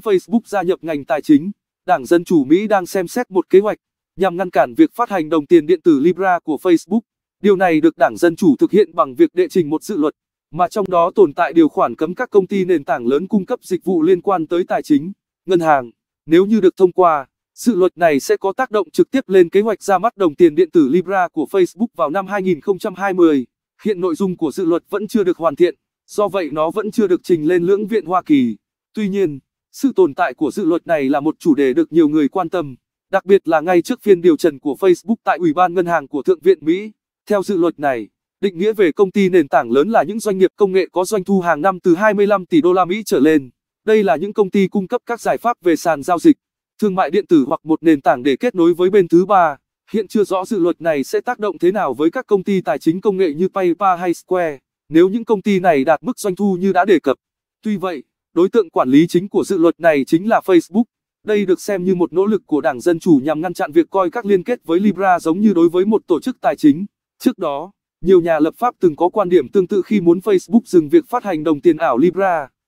Facebook gia nhập ngành tài chính, Đảng Dân Chủ Mỹ đang xem xét một kế hoạch nhằm ngăn cản việc phát hành đồng tiền điện tử Libra của Facebook. Điều này được Đảng Dân Chủ thực hiện bằng việc đệ trình một dự luật, mà trong đó tồn tại điều khoản cấm các công ty nền tảng lớn cung cấp dịch vụ liên quan tới tài chính, ngân hàng. Nếu như được thông qua, dự luật này sẽ có tác động trực tiếp lên kế hoạch ra mắt đồng tiền điện tử Libra của Facebook vào năm 2020. Hiện nội dung của dự luật vẫn chưa được hoàn thiện, do vậy nó vẫn chưa được trình lên lưỡng viện Hoa Kỳ. Tuy nhiên, sự tồn tại của dự luật này là một chủ đề được nhiều người quan tâm, đặc biệt là ngay trước phiên điều trần của Facebook tại Ủy ban Ngân hàng của Thượng viện Mỹ. Theo dự luật này, định nghĩa về công ty nền tảng lớn là những doanh nghiệp công nghệ có doanh thu hàng năm từ 25 tỷ đô la Mỹ trở lên. Đây là những công ty cung cấp các giải pháp về sàn giao dịch, thương mại điện tử hoặc một nền tảng để kết nối với bên thứ ba. Hiện chưa rõ dự luật này sẽ tác động thế nào với các công ty tài chính công nghệ như PayPal hay Square, nếu những công ty này đạt mức doanh thu như đã đề cập. Tuy vậy, đối tượng quản lý chính của dự luật này chính là Facebook. Đây được xem như một nỗ lực của Đảng Dân Chủ nhằm ngăn chặn việc coi các liên kết với Libra giống như đối với một tổ chức tài chính. Trước đó, nhiều nhà lập pháp từng có quan điểm tương tự khi muốn Facebook dừng việc phát hành đồng tiền ảo Libra.